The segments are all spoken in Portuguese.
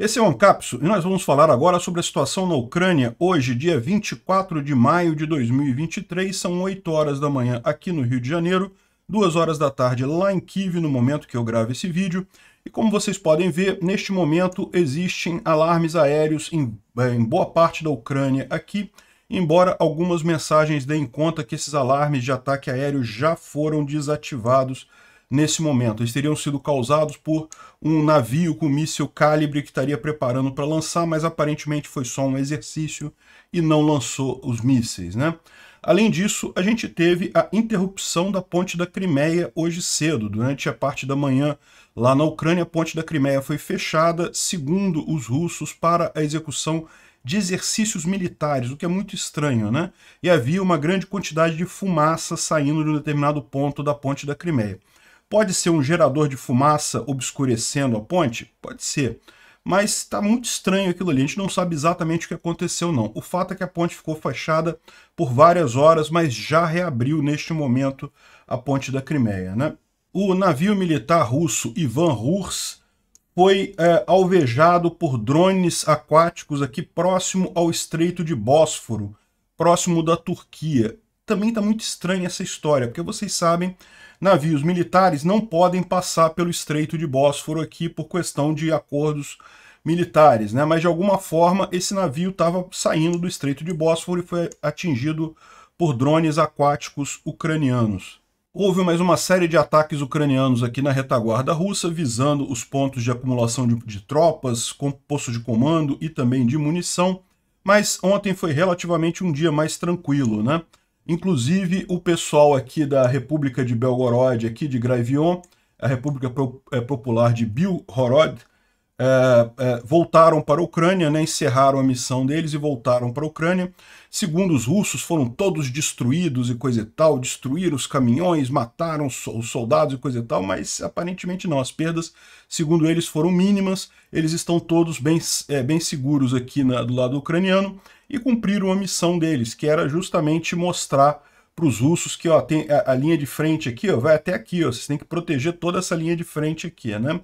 Esse é o Ancapsu e nós vamos falar agora sobre a situação na Ucrânia. Hoje, dia 24 de maio de 2023, são 8 horas da manhã aqui no Rio de Janeiro, 2 horas da tarde lá em Kiev, no momento que eu gravo esse vídeo. E como vocês podem ver, neste momento existem alarmes aéreos em, eh, em boa parte da Ucrânia aqui, embora algumas mensagens deem conta que esses alarmes de ataque aéreo já foram desativados nesse momento. Eles teriam sido causados por um navio com míssil calibre que estaria preparando para lançar, mas aparentemente foi só um exercício e não lançou os mísseis, né? Além disso, a gente teve a interrupção da ponte da Crimeia hoje cedo, durante a parte da manhã. Lá na Ucrânia, a ponte da Crimeia foi fechada, segundo os russos, para a execução de exercícios militares, o que é muito estranho, né? E havia uma grande quantidade de fumaça saindo de um determinado ponto da ponte da Crimeia. Pode ser um gerador de fumaça obscurecendo a ponte? Pode ser. Mas está muito estranho aquilo ali, a gente não sabe exatamente o que aconteceu não. O fato é que a ponte ficou fechada por várias horas, mas já reabriu neste momento a ponte da Crimeia. Né? O navio militar russo Ivan Rurs foi é, alvejado por drones aquáticos aqui próximo ao Estreito de Bósforo, próximo da Turquia também está muito estranha essa história, porque vocês sabem, navios militares não podem passar pelo Estreito de Bósforo aqui por questão de acordos militares, né? Mas de alguma forma esse navio estava saindo do Estreito de Bósforo e foi atingido por drones aquáticos ucranianos. Houve mais uma série de ataques ucranianos aqui na retaguarda russa, visando os pontos de acumulação de, de tropas, com posto de comando e também de munição, mas ontem foi relativamente um dia mais tranquilo, né? Inclusive, o pessoal aqui da República de Belgorod, aqui de Graivion, a República é, Popular de Bilhorod, é, é, voltaram para a Ucrânia, né, encerraram a missão deles e voltaram para a Ucrânia. Segundo os russos, foram todos destruídos e coisa e tal, destruíram os caminhões, mataram os soldados e coisa e tal, mas aparentemente não. As perdas, segundo eles, foram mínimas. Eles estão todos bem, é, bem seguros aqui na, do lado ucraniano e cumpriram a missão deles, que era justamente mostrar para os russos que ó, tem a, a, linha de frente aqui ó, vai até aqui, ó, vocês têm que proteger toda essa linha de frente aqui. Né?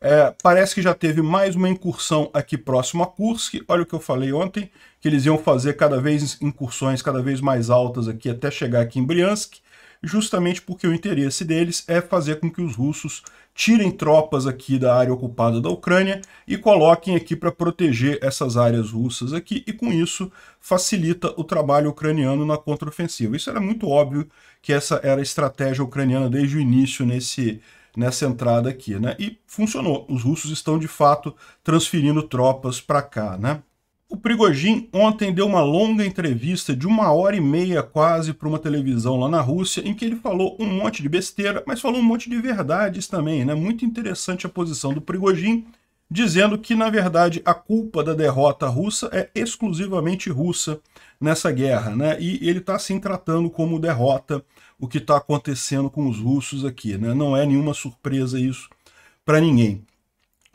É, parece que já teve mais uma incursão aqui próximo a Kursk. Olha o que eu falei ontem, que eles iam fazer cada vez incursões cada vez mais altas aqui até chegar aqui em Briansk, justamente porque o interesse deles é fazer com que os russos tirem tropas aqui da área ocupada da Ucrânia e coloquem aqui para proteger essas áreas russas aqui, e com isso facilita o trabalho ucraniano na contraofensiva. Isso era muito óbvio que essa era a estratégia ucraniana desde o início nesse, nessa entrada aqui, né? E funcionou. Os russos estão de fato transferindo tropas para cá, né? O Prigojin ontem deu uma longa entrevista de uma hora e meia quase para uma televisão lá na Rússia, em que ele falou um monte de besteira, mas falou um monte de verdades também, né? Muito interessante a posição do Prigojin, dizendo que, na verdade, a culpa da derrota russa é exclusivamente russa nessa guerra, né? E ele está se assim, tratando como derrota o que está acontecendo com os russos aqui, né? Não é nenhuma surpresa isso para ninguém.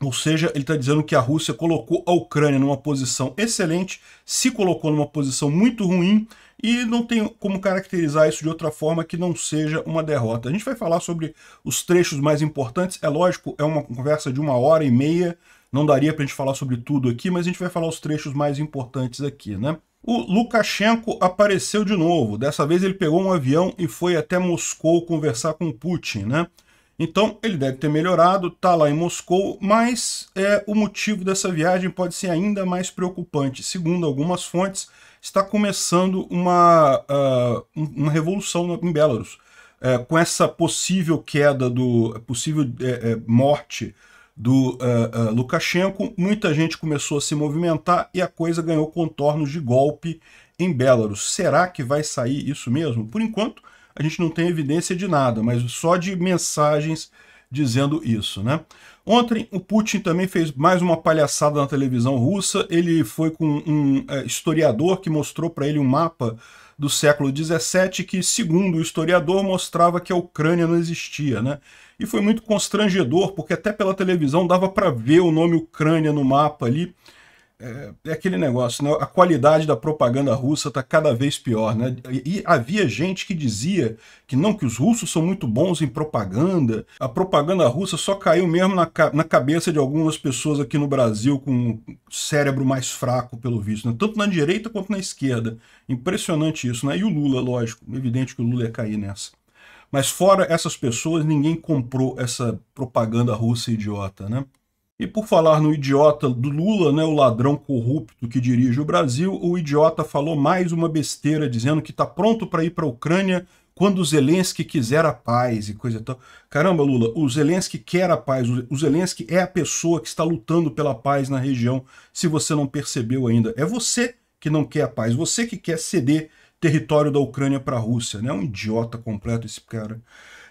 Ou seja, ele está dizendo que a Rússia colocou a Ucrânia numa posição excelente, se colocou numa posição muito ruim e não tem como caracterizar isso de outra forma que não seja uma derrota. A gente vai falar sobre os trechos mais importantes, é lógico, é uma conversa de uma hora e meia, não daria para a gente falar sobre tudo aqui, mas a gente vai falar os trechos mais importantes aqui, né? O Lukashenko apareceu de novo. Dessa vez ele pegou um avião e foi até Moscou conversar com Putin, né? Então, ele deve ter melhorado, está lá em Moscou, mas é, o motivo dessa viagem pode ser ainda mais preocupante. Segundo algumas fontes, está começando uma, uh, uma revolução em Belarus. É, com essa possível queda, do possível é, é morte do ah, ah, Lukashenko, muita gente começou a se movimentar e a coisa ganhou contornos de golpe em Belarus. Será que vai sair isso mesmo? Por enquanto, a gente não tem evidência de nada, mas só de mensagens dizendo isso, né? Ontem o Putin também fez mais uma palhaçada na televisão russa. Ele foi com um é, historiador que mostrou para ele um mapa do século XVII que, segundo o historiador, mostrava que a Ucrânia não existia, né? E foi muito constrangedor porque até pela televisão dava para ver o nome Ucrânia no mapa ali. É, é, aquele negócio, né? a qualidade da propaganda russa está cada vez pior. Né? E, e, havia gente que dizia que não, que os russos são muito bons em propaganda, a propaganda russa só caiu mesmo na, na cabeça de algumas pessoas aqui no Brasil com um cérebro mais fraco, pelo visto, né? tanto na direita quanto na esquerda. Impressionante isso, né? E o Lula, lógico, é evidente que o Lula ia cair nessa. Mas fora essas pessoas, ninguém comprou essa propaganda russa idiota, né? E por falar no idiota do Lula, né, o ladrão corrupto que dirige o Brasil, o idiota falou mais uma besteira dizendo que está pronto para ir para a Ucrânia quando Zelensky quiser a paz e coisa e tal. Caramba, Lula, o Zelensky quer a paz, o Zelensky é a pessoa que está lutando pela paz na região, se você não percebeu ainda. É você que não quer a paz, você que quer ceder território da Ucrânia para a Rússia, né? É um idiota completo esse cara.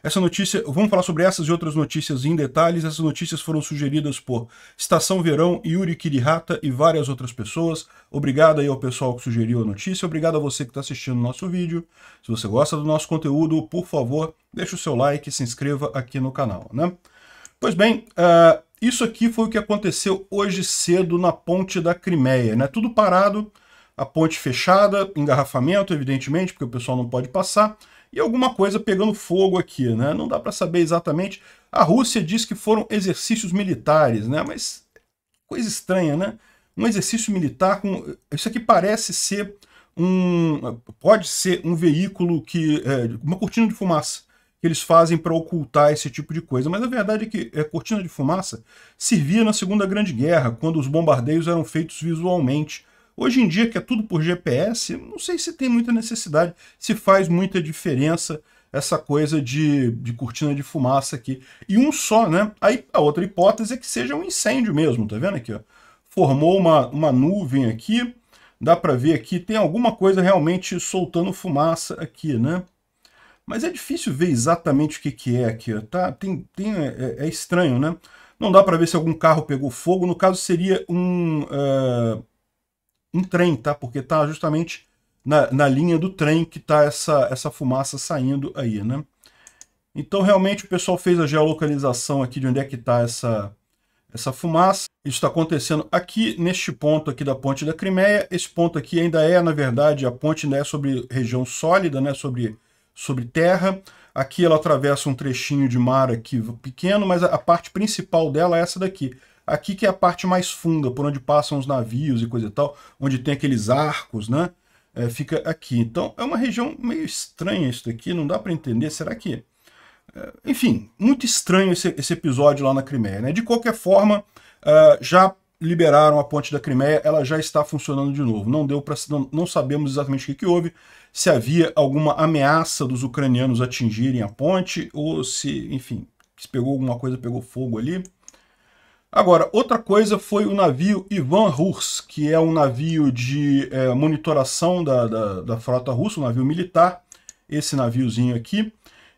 Essa notícia, vamos falar sobre essas e outras notícias em detalhes. Essas notícias foram sugeridas por Estação Verão, Yuri Kirihata e várias outras pessoas. Obrigado aí ao pessoal que sugeriu a notícia. Obrigado a você que está assistindo o nosso vídeo. Se você gosta do nosso conteúdo, por favor, deixe o seu like e se inscreva aqui no canal, né? Pois bem, uh, isso aqui foi o que aconteceu hoje cedo na ponte da Crimeia, né? Tudo parado, a ponte fechada, engarrafamento, evidentemente, porque o pessoal não pode passar e alguma coisa pegando fogo aqui, né? Não dá para saber exatamente. A Rússia diz que foram exercícios militares, né? Mas coisa estranha, né? Um exercício militar com isso aqui parece ser um pode ser um veículo que é, uma cortina de fumaça que eles fazem para ocultar esse tipo de coisa. Mas a verdade é que a é, cortina de fumaça servia na Segunda Grande Guerra, quando os bombardeios eram feitos visualmente Hoje em dia, que é tudo por GPS, não sei se tem muita necessidade, se faz muita diferença essa coisa de, de cortina de fumaça aqui. E um só, né? Aí a outra hipótese é que seja um incêndio mesmo, tá vendo aqui, ó? Formou uma, uma nuvem aqui, dá para ver aqui, tem alguma coisa realmente soltando fumaça aqui, né? Mas é difícil ver exatamente o que, que é aqui, ó, tá? Tem, tem, é, é, é estranho, né? Não dá para ver se algum carro pegou fogo, no caso seria um... Uh um trem, tá? Porque tá justamente na, na linha do trem que tá essa, essa fumaça saindo aí, né? Então, realmente, o pessoal fez a geolocalização aqui de onde é que tá essa, essa fumaça. Isso está acontecendo aqui, neste ponto aqui da ponte da Crimeia. Esse ponto aqui ainda é, na verdade, a ponte ainda é sobre região sólida, né, sobre, sobre terra. Aqui ela atravessa um trechinho de mar aqui pequeno, mas a, a parte principal dela é essa daqui. Aqui que é a parte mais funda, por onde passam os navios e coisa e tal, onde tem aqueles arcos, né? É, fica aqui. Então é uma região meio estranha isso daqui, não dá para entender. Será que. É, enfim, muito estranho esse, esse, episódio lá na Crimeia. Né? De qualquer forma, uh, já liberaram a ponte da Crimeia, ela já está funcionando de novo. Não deu para não, não, sabemos exatamente o que, que, houve, se havia alguma ameaça dos ucranianos atingirem a ponte ou se, enfim, se pegou alguma coisa, pegou fogo ali. Agora, outra coisa foi o navio Ivan Rus, que é um navio de é, monitoração da, da, da, frota russa, um navio militar, esse naviozinho aqui.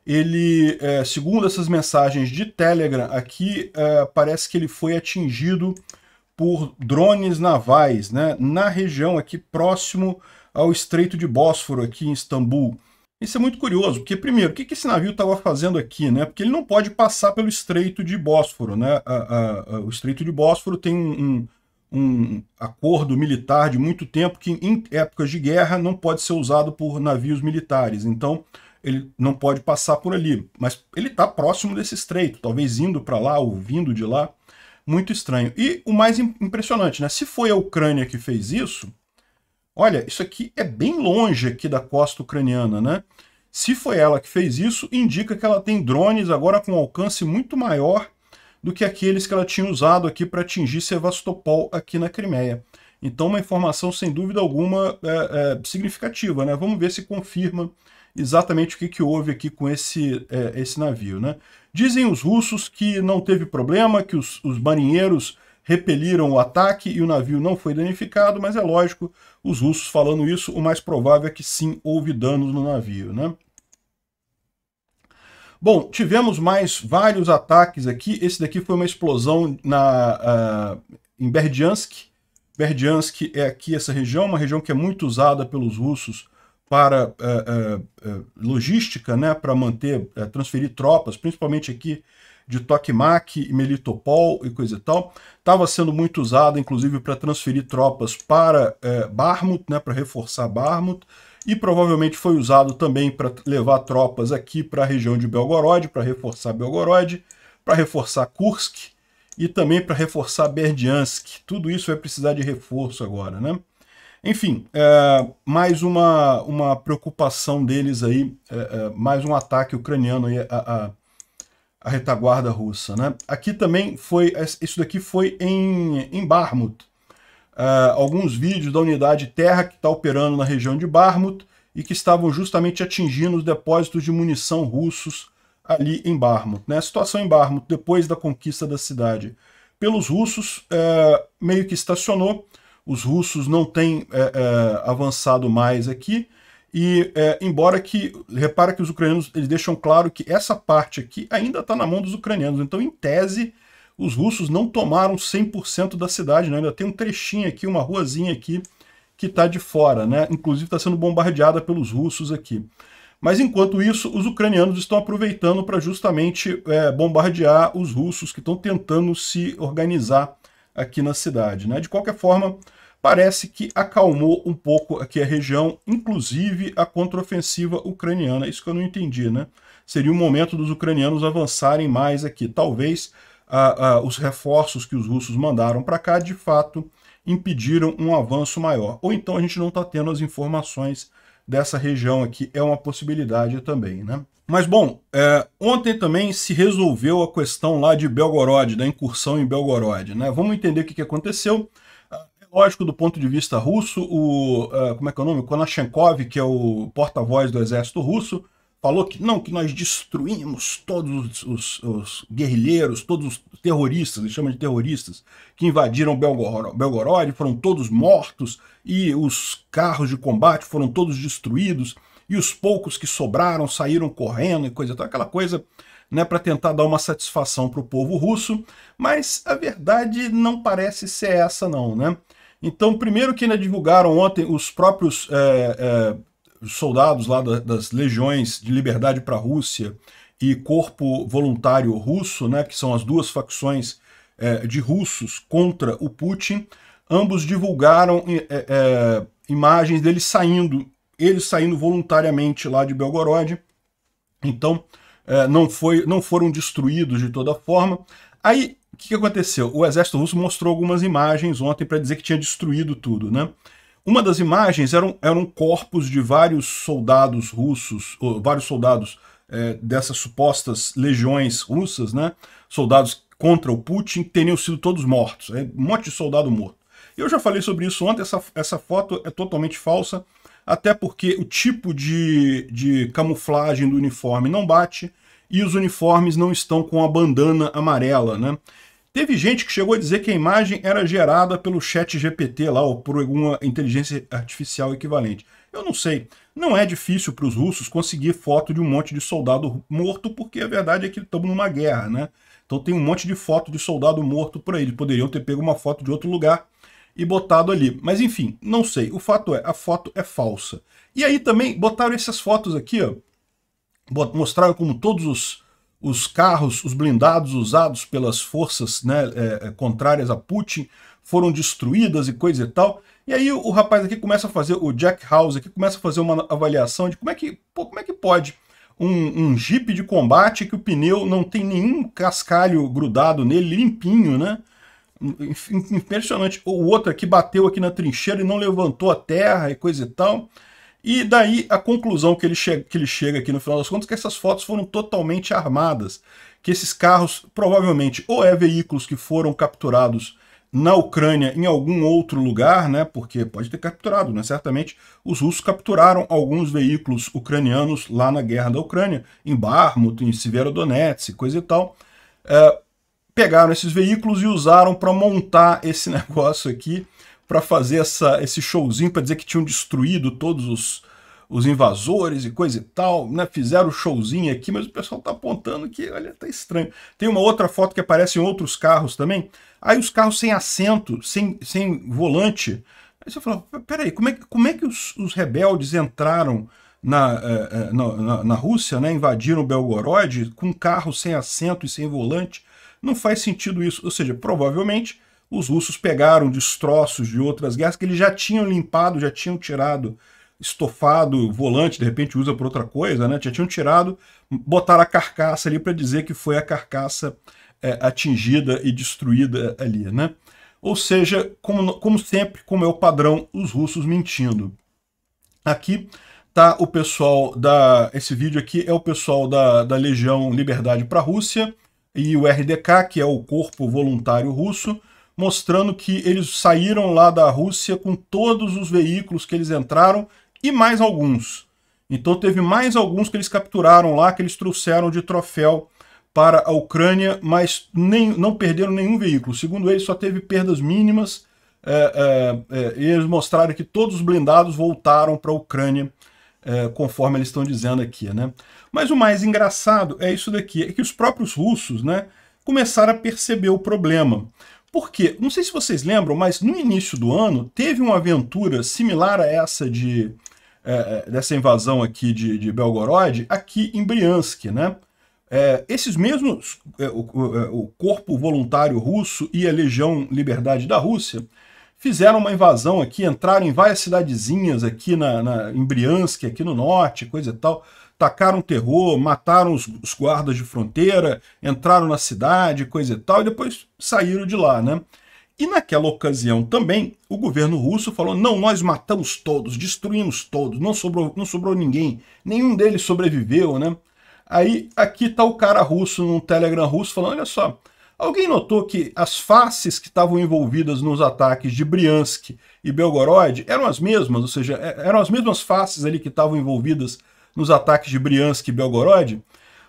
Ele, é, segundo essas mensagens de Telegram aqui, é, parece que ele foi atingido por drones navais, né, na região aqui próximo ao Estreito de Bósforo, aqui em Istambul. Isso é muito curioso, porque, primeiro, o que, que esse navio estava fazendo aqui, né? Porque ele não pode passar pelo Estreito de Bósforo, né? A, a, a, o Estreito de Bósforo tem um, um, um, acordo militar de muito tempo que, em épocas de guerra, não pode ser usado por navios militares. Então, ele não pode passar por ali. Mas ele está próximo desse estreito, talvez indo para lá ou vindo de lá. Muito estranho. E o mais impressionante, né? Se foi a Ucrânia que fez isso, olha, isso aqui é bem longe aqui da costa ucraniana, né? Se foi ela que fez isso, indica que ela tem drones agora com alcance muito maior do que aqueles que ela tinha usado aqui para atingir Sevastopol aqui na Crimeia. Então, uma informação, sem dúvida alguma, é, é, significativa. Né? Vamos ver se confirma exatamente o que, que houve aqui com esse, é, esse navio. Né? Dizem os russos que não teve problema, que os, os marinheiros repeliram o ataque e o navio não foi danificado, mas é lógico, os russos falando isso, o mais provável é que sim, houve danos no navio, né? Bom, tivemos mais vários ataques aqui. Esse daqui foi uma explosão na, uh, em Berdiansk Berdiansk é aqui essa região, uma região que é muito usada pelos russos para uh, uh, logística, né, para manter, eh, transferir tropas, principalmente aqui de Tokmak e Melitopol e coisa e tal. Estava sendo muito usada, inclusive, para transferir tropas para é, Barmut, né, para reforçar Barmut, e provavelmente foi usado também para levar tropas aqui para a região de Belgorod, para reforçar Belgorod, para reforçar Kursk e também para reforçar Berdiansk. Tudo isso vai precisar de reforço agora, né? Enfim, é, mais uma, uma preocupação deles aí, é, é, mais um ataque ucraniano aí a, a, a retaguarda russa. Né? Aqui também foi, isso daqui foi em, em Barmut. Uh, alguns vídeos da unidade terra que está operando na região de Barmut e que estavam justamente atingindo os depósitos de munição russos ali em Barmut. Né? A situação em Barmut, depois da conquista da cidade pelos russos, uh, meio que estacionou. Os russos não têm uh, avançado mais aqui. E é, embora que, repara que os ucranianos eles deixam claro que essa parte aqui ainda está na mão dos ucranianos. Então, em tese, os russos não tomaram 100% da cidade, né? ainda tem um trechinho aqui, uma ruazinha aqui que está de fora, né? Inclusive está sendo bombardeada pelos russos aqui. Mas enquanto isso, os ucranianos estão aproveitando para justamente é, bombardear os russos que estão tentando se organizar aqui na cidade, né? De qualquer forma, parece que acalmou um pouco aqui a região, inclusive a contraofensiva ucraniana. Isso que eu não entendi, né? Seria o momento dos ucranianos avançarem mais aqui. Talvez ah, ah, os reforços que os russos mandaram para cá, de fato, impediram um avanço maior. Ou então a gente não está tendo as informações dessa região aqui. É uma possibilidade também, né? Mas, bom, é, ontem também se resolveu a questão lá de Belgorod, da incursão em Belgorod, né? Vamos entender o que, que aconteceu lógico, do ponto de vista russo, o, uh, como é que é o nome? Konashenkov, que é o porta-voz do exército russo, falou que não, que nós destruímos todos os, os, guerrilheiros, todos os terroristas, eles chamam de terroristas, que invadiram Belgorod, Belgorod, foram todos mortos e os carros de combate foram todos destruídos e os poucos que sobraram saíram correndo e coisa tal, aquela coisa né, para tentar dar uma satisfação para o povo russo, mas a verdade não parece ser essa não, né? Então, primeiro que né, divulgaram ontem os próprios é, é, soldados lá da, das legiões de liberdade para a Rússia e corpo voluntário russo, né, que são as duas facções é, de russos contra o Putin, ambos divulgaram é, é, é, imagens deles saindo, eles saindo voluntariamente lá de Belgorod. Então, não, foi, não foram destruídos de toda forma. Aí o que, que aconteceu? O exército russo mostrou algumas imagens ontem para dizer que tinha destruído tudo, né? Uma das imagens eram, eram corpos de vários soldados russos, vários soldados é, dessas supostas legiões russas, né? Soldados contra o Putin que teriam sido todos mortos. É, um monte de soldado morto. Eu já falei sobre isso ontem, essa, essa foto é totalmente falsa, até porque o tipo de, de camuflagem do uniforme não bate e os uniformes não estão com a bandana amarela, né? Teve gente que chegou a dizer que a imagem era gerada pelo chat GPT lá, ou por alguma inteligência artificial equivalente. Eu não sei. Não é difícil para os russos conseguir foto de um monte de soldado morto, porque a verdade é que estamos numa guerra, né? Então tem um monte de foto de soldado morto por aí. Eles poderiam ter pego uma foto de outro lugar e botado ali. Mas enfim, não sei. O fato é, a foto é falsa. E aí também botaram essas fotos aqui, ó. Mostraram como todos os os carros, os blindados usados pelas forças né, é, é, contrárias a Putin foram destruídas e coisa e tal. E aí o rapaz aqui começa a fazer, o Jack House aqui começa a fazer uma avaliação de como é que, pô, como é que pode um, um Jeep de combate que o pneu não tem nenhum cascalho grudado nele, limpinho, né? Impressionante. O outro aqui bateu aqui na trincheira e não levantou a terra e coisa e tal. E daí a conclusão que ele, chega, que ele chega aqui no final das contas é que essas fotos foram totalmente armadas, que esses carros provavelmente ou é veículos que foram capturados na Ucrânia em algum outro lugar, né? Porque pode ter capturado, né? Certamente os russos capturaram alguns veículos ucranianos lá na guerra da Ucrânia, em Barmut, em Severodonetsk, coisa e tal. É, pegaram esses veículos e usaram para montar esse negócio aqui para fazer essa, esse showzinho para dizer que tinham destruído todos os, os invasores e coisa e tal, né? Fizeram o showzinho aqui, mas o pessoal tá apontando que, olha, tá estranho. Tem uma outra foto que aparece em outros carros também. Aí os carros sem assento, sem, sem volante. Aí você fala, peraí, como é, como é que os, os rebeldes entraram na, eh, eh, na, na, na Rússia, né? Invadiram Belgorod com carro sem assento e sem volante? Não faz sentido isso. Ou seja, provavelmente os russos pegaram destroços de outras guerras que eles já tinham limpado, já tinham tirado, estofado volante, de repente usa para outra coisa, né? Já tinham tirado, botaram a carcaça ali para dizer que foi a carcaça é, atingida e destruída é, ali, né? Ou seja, como, como sempre, como é o padrão, os russos mentindo. Aqui tá o pessoal da... Esse vídeo aqui é o pessoal da, da Legião Liberdade para a Rússia e o RDK, que é o Corpo Voluntário Russo, mostrando que eles saíram lá da Rússia com todos os veículos que eles entraram e mais alguns. Então teve mais alguns que eles capturaram lá, que eles trouxeram de troféu para a Ucrânia, mas nem, não perderam nenhum veículo. Segundo eles, só teve perdas mínimas. É, é, é, eles mostraram que todos os blindados voltaram para a Ucrânia, é, conforme eles estão dizendo aqui. Né? Mas o mais engraçado é isso daqui, é que os próprios russos né, começaram a perceber o problema. Porque, não sei se vocês lembram, mas no início do ano teve uma aventura similar a essa de é, é dessa invasão aqui de, de, Belgorod, aqui em Briansk, né? É, esses mesmos, é, o, é, o, Corpo Voluntário Russo e a Legião Liberdade da Rússia, fizeram uma invasão aqui, entraram em várias cidadezinhas aqui na, na, em Briansk, aqui no norte, coisa e tal, tacaram terror, mataram os, os, guardas de fronteira, entraram na cidade, coisa e tal, e depois saíram de lá, né? E naquela ocasião também, o governo russo falou, não, nós matamos todos, destruímos todos, não sobrou, não sobrou ninguém, nenhum deles sobreviveu, né? Aí aqui tá o cara russo num Telegram russo falando, olha só, alguém notou que as faces que estavam envolvidas nos ataques de Briansk e Belgorod eram as mesmas, ou seja, é, eram as mesmas faces ali que estavam envolvidas nos ataques de Briansk e Belgorod?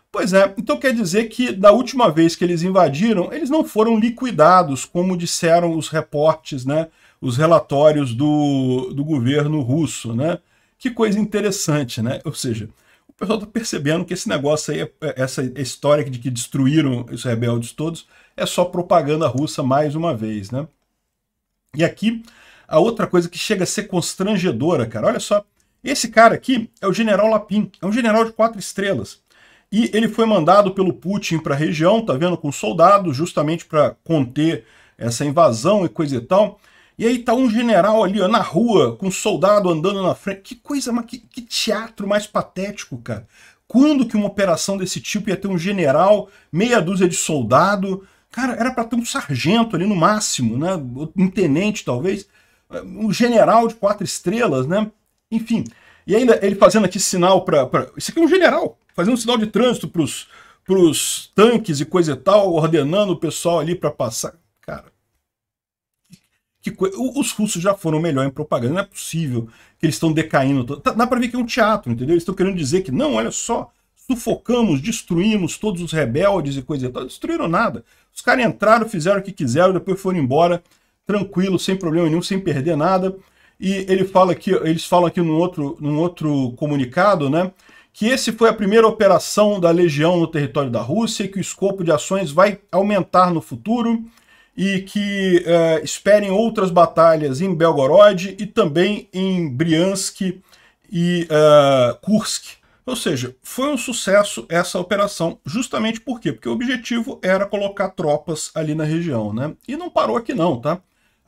Pois é, então quer dizer que da última vez que eles invadiram, eles não foram liquidados, como disseram os reportes, né, os relatórios do, do governo russo, né? Que coisa interessante, né? Ou seja, o pessoal está percebendo que esse negócio aí, é, é, essa história de que destruíram os rebeldes todos, é só propaganda russa mais uma vez, né? E aqui, a outra coisa que chega a ser constrangedora, cara, olha só esse cara aqui é o general Lapin, é um general de quatro estrelas. E ele foi mandado pelo Putin para a região, tá vendo, com soldados, justamente para conter essa invasão e coisa e tal. E aí tá um general ali, ó, na rua, com um soldado andando na frente. Que coisa, mas que, que teatro mais patético, cara. Quando que uma operação desse tipo ia ter um general, meia dúzia de soldado? Cara, era para ter um sargento ali no máximo, né? Um tenente, talvez. Um general de quatro estrelas, né? Enfim, e ainda ele fazendo aqui sinal para... Pra... Isso aqui é um general, fazendo sinal de trânsito para os tanques e coisa e tal, ordenando o pessoal ali para passar. Cara, que co... os russos já foram melhor em propaganda, não é possível que eles estão decaindo. Tá, dá para ver que é um teatro, entendeu? Eles estão querendo dizer que, não, olha só, sufocamos, destruímos todos os rebeldes e coisa e tal. Destruíram nada. Os caras entraram, fizeram o que quiseram, depois foram embora, tranquilo, sem problema nenhum, sem perder nada e ele fala eles falam aqui num outro, num outro comunicado, né? Que esse foi a primeira operação da Legião no território da Rússia e que o escopo de ações vai aumentar no futuro e que uh, esperem outras batalhas em Belgorod e também em Briansk e uh, Kursk. Ou seja, foi um sucesso essa operação, justamente por quê? Porque o objetivo era colocar tropas ali na região, né? E não parou aqui não, tá?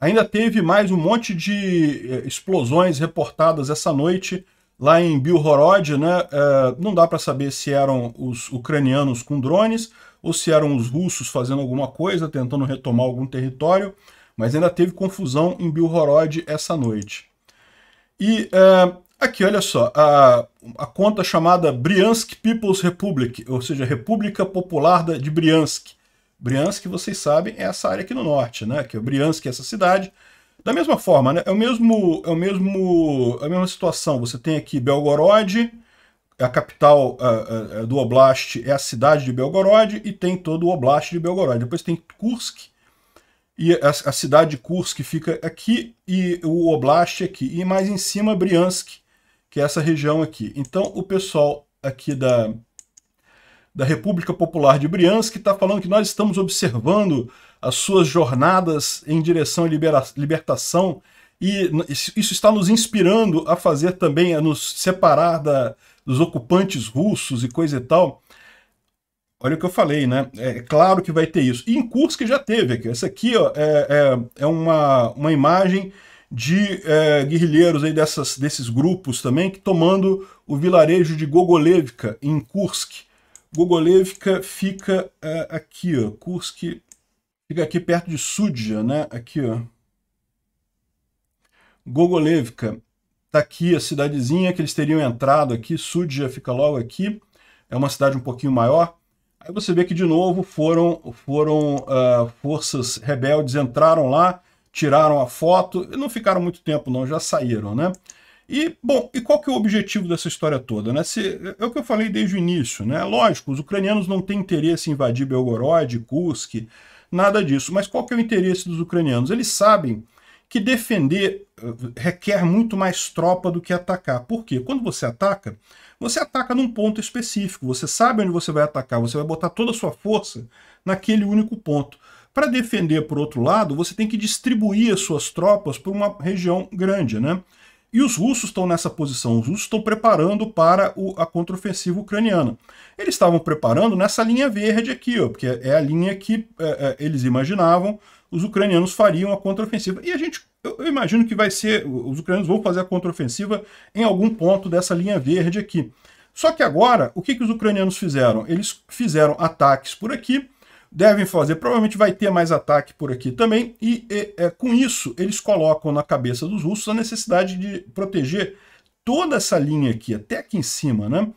Ainda teve mais um monte de eh, explosões reportadas essa noite lá em Bilhorod, né? É, não dá para saber se eram os ucranianos com drones ou se eram os russos fazendo alguma coisa, tentando retomar algum território, mas ainda teve confusão em Bilhorod essa noite. E é, aqui, olha só, a, a, conta chamada Briansk People's Republic, ou seja, República Popular de Briansk. Briansk, vocês sabem, é essa área aqui no norte, né? Que é o Briansk, essa cidade. Da mesma forma, né? É o mesmo, é o mesmo, é a mesma situação. Você tem aqui Belgorod, a capital uh, uh, do oblast é a cidade de Belgorod e tem todo o oblast de Belgorod. Depois tem Kursk e a, a cidade de Kursk fica aqui e o oblast aqui e mais em cima Briansk, que é essa região aqui. Então o pessoal aqui da da República Popular de Briansk, que está falando que nós estamos observando as suas jornadas em direção à libertação e isso está nos inspirando a fazer também, a nos separar da, dos ocupantes russos e coisa e tal. Olha o que eu falei, né? É, é claro que vai ter isso. E em Kursk que já teve aqui. Essa aqui ó, é, é, é uma, uma imagem de é, guerrilheiros aí dessas, desses grupos também que tomando o vilarejo de Gogolevka, em Kursk. Gogolevka fica uh, aqui, ó. Kursk fica aqui perto de Sudja, né? Aqui, ó. Gogolevka tá aqui a cidadezinha que eles teriam entrado aqui. Sudja fica logo aqui. É uma cidade um pouquinho maior. Aí você vê que, de novo, foram, foram uh, forças rebeldes, entraram lá, tiraram a foto. Não ficaram muito tempo, não, já saíram, né? E, bom, e qual que é o objetivo dessa história toda? Né? Se, é o que eu falei desde o início, né? Lógico, os ucranianos não têm interesse em invadir Belgorod, Kursk, nada disso. Mas qual que é o interesse dos ucranianos? Eles sabem que defender eh, requer muito mais tropa do que atacar. Por quê? Quando você ataca, você ataca num ponto específico. Você sabe onde você vai atacar, você vai botar toda a sua força naquele único ponto. Para defender, por outro lado, você tem que distribuir as suas tropas por uma região grande, né? E os russos estão nessa posição, os russos estão preparando para o, a contraofensiva ucraniana. Eles estavam preparando nessa linha verde aqui, ó, porque é a linha que é, é, eles imaginavam os ucranianos fariam a contraofensiva. E a gente, eu, eu imagino que vai ser, os ucranianos vão fazer a contraofensiva em algum ponto dessa linha verde aqui. Só que agora, o que, que os ucranianos fizeram? Eles fizeram ataques por aqui, devem fazer. Provavelmente vai ter mais ataque por aqui também. E, é, com isso, eles colocam na cabeça dos russos a necessidade de proteger toda essa linha aqui, até aqui em cima, né?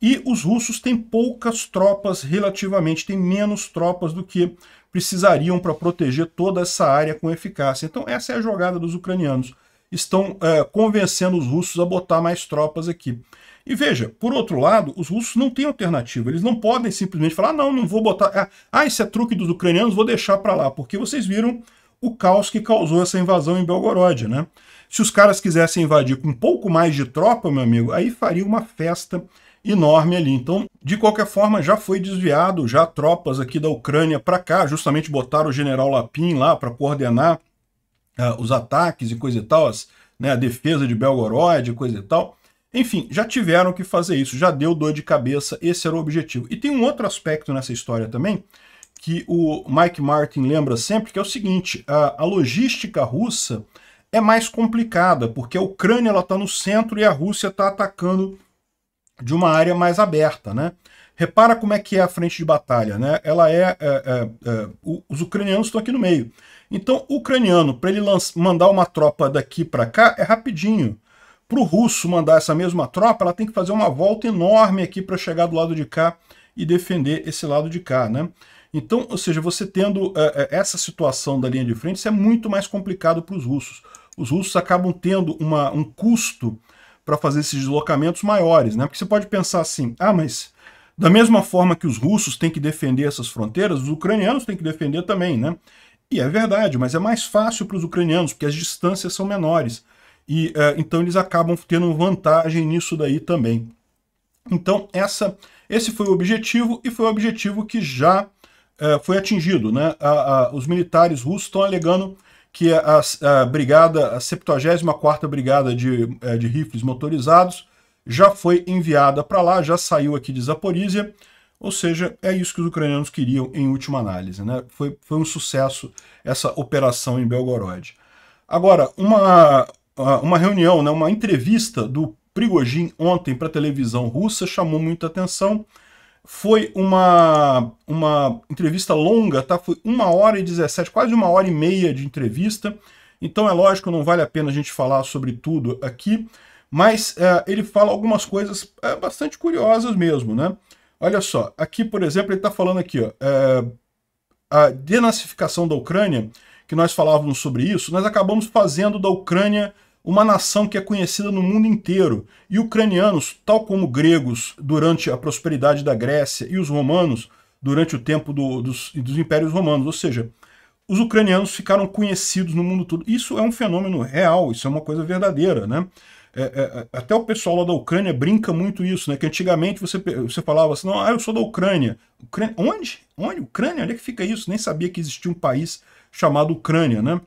E os russos têm poucas tropas relativamente, têm menos tropas do que precisariam para proteger toda essa área com eficácia. Então essa é a jogada dos ucranianos estão é, convencendo os russos a botar mais tropas aqui. E veja, por outro lado, os russos não têm alternativa. Eles não podem simplesmente falar, ah, não, não vou botar... É, ah, esse é truque dos ucranianos, vou deixar para lá. Porque vocês viram o caos que causou essa invasão em Belgorod, né? Se os caras quisessem invadir com um pouco mais de tropa, meu amigo, aí faria uma festa enorme ali. Então, de qualquer forma, já foi desviado, já tropas aqui da Ucrânia para cá, justamente botaram o general Lapin lá para coordenar uh, os ataques e coisa e tal, as, né, a defesa de Belgorod e coisa e tal. Enfim, já tiveram que fazer isso, já deu dor de cabeça, esse era o objetivo. E tem um outro aspecto nessa história também, que o Mike Martin lembra sempre, que é o seguinte, a, a logística russa é mais complicada, porque a Ucrânia está no centro e a Rússia está atacando de uma área mais aberta, né? Repara como é que é a frente de batalha, né? Ela é, é, é, é os ucranianos estão aqui no meio. Então, o ucraniano, para ele mandar uma tropa daqui para cá, é rapidinho. Para o russo mandar essa mesma tropa, ela tem que fazer uma volta enorme aqui para chegar do lado de cá e defender esse lado de cá, né? Então, ou seja, você tendo uh, essa situação da linha de frente, isso é muito mais complicado para os russos. Os russos acabam tendo uma, um custo para fazer esses deslocamentos maiores, né? Porque você pode pensar assim, ah, mas da mesma forma que os russos têm que defender essas fronteiras, os ucranianos têm que defender também, né? E é verdade, mas é mais fácil para os ucranianos, porque as distâncias são menores. E uh, então eles acabam tendo vantagem nisso daí também. Então, essa, esse foi o objetivo, e foi o objetivo que já uh, foi atingido. Né? A, a, os militares russos estão alegando que a, a brigada, a 74 Brigada de, é, de Rifles Motorizados já foi enviada para lá, já saiu aqui de Zaporizhia, ou seja, é isso que os ucranianos queriam em última análise. Né? Foi, foi um sucesso essa operação em Belgorod. Agora, uma, uma reunião, né, uma entrevista do prigojin ontem para a televisão russa chamou muita atenção. Foi uma, uma entrevista longa, tá? Foi uma hora e 17, quase uma hora e meia de entrevista. Então é lógico, não vale a pena a gente falar sobre tudo aqui, mas é, ele fala algumas coisas é, bastante curiosas mesmo, né? Olha só, aqui, por exemplo, ele está falando aqui, ó, é, a denazificação da Ucrânia, que nós falávamos sobre isso, nós acabamos fazendo da Ucrânia uma nação que é conhecida no mundo inteiro. E ucranianos, tal como gregos durante a prosperidade da Grécia e os romanos durante o tempo do, dos, dos impérios romanos, ou seja, os ucranianos ficaram conhecidos no mundo todo. Isso é um fenômeno real, isso é uma coisa verdadeira, né? É, é, é, até o pessoal lá da Ucrânia brinca muito isso, né? Que antigamente você, você falava assim, não, ah, eu sou da Ucrânia. Ucrânia onde? Onde? Ucrânia? Onde é que fica isso? Nem sabia que existia um país chamado Ucrânia, né?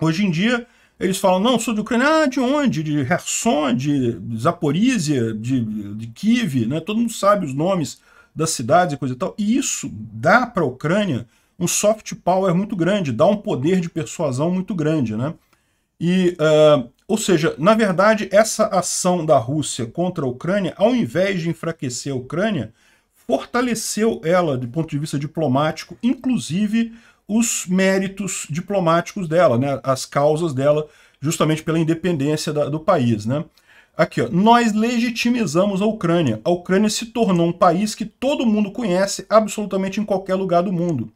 Hoje em dia, eles falam, não, sou de Ucrânia. Ah, de onde? De Kherson, de Zaporizhia, de, de Kiev, né? Todo mundo sabe os nomes das cidades e coisa e tal. E isso dá para a Ucrânia um soft power muito grande, dá um poder de persuasão muito grande, né? E uh, ou seja, na verdade, essa ação da Rússia contra a Ucrânia, ao invés de enfraquecer a Ucrânia, fortaleceu ela do ponto de vista diplomático, inclusive os méritos diplomáticos dela, né? as causas dela, justamente pela independência da, do país. Né? Aqui, ó, nós legitimizamos a Ucrânia. A Ucrânia se tornou um país que todo mundo conhece absolutamente em qualquer lugar do mundo.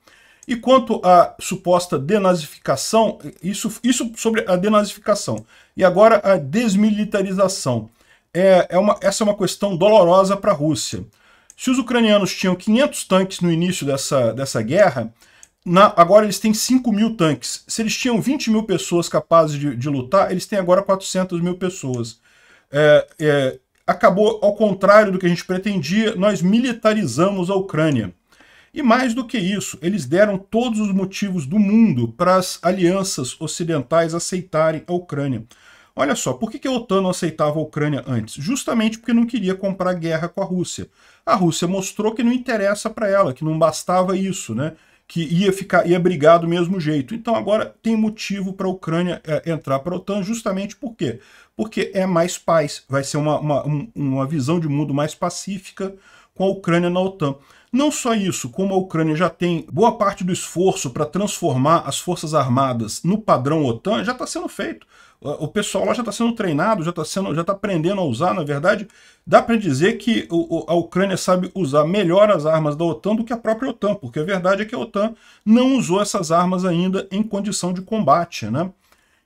E quanto à suposta denazificação, isso, isso sobre a denazificação. E agora a desmilitarização. É, é uma, essa é uma questão dolorosa para a Rússia. Se os ucranianos tinham 500 tanques no início dessa, dessa guerra, na, agora eles têm 5 mil tanques. Se eles tinham 20 mil pessoas capazes de, de lutar, eles têm agora 400 mil pessoas. É, é, acabou, ao contrário do que a gente pretendia, nós militarizamos a Ucrânia. E mais do que isso, eles deram todos os motivos do mundo para as alianças ocidentais aceitarem a Ucrânia. Olha só, por que, que a OTAN não aceitava a Ucrânia antes? Justamente porque não queria comprar guerra com a Rússia. A Rússia mostrou que não interessa para ela, que não bastava isso, né? que ia ficar ia brigar do mesmo jeito. Então agora tem motivo para a Ucrânia é, entrar para a OTAN justamente por quê? Porque é mais paz, vai ser uma, uma, um, uma visão de mundo mais pacífica com a Ucrânia na OTAN. Não só isso, como a Ucrânia já tem boa parte do esforço para transformar as Forças Armadas no padrão OTAN, já está sendo feito. O pessoal lá já está sendo treinado, já está sendo, já tá aprendendo a usar, na verdade. Dá para dizer que a Ucrânia sabe usar melhor as armas da OTAN do que a própria OTAN, porque a verdade é que a OTAN não usou essas armas ainda em condição de combate, né?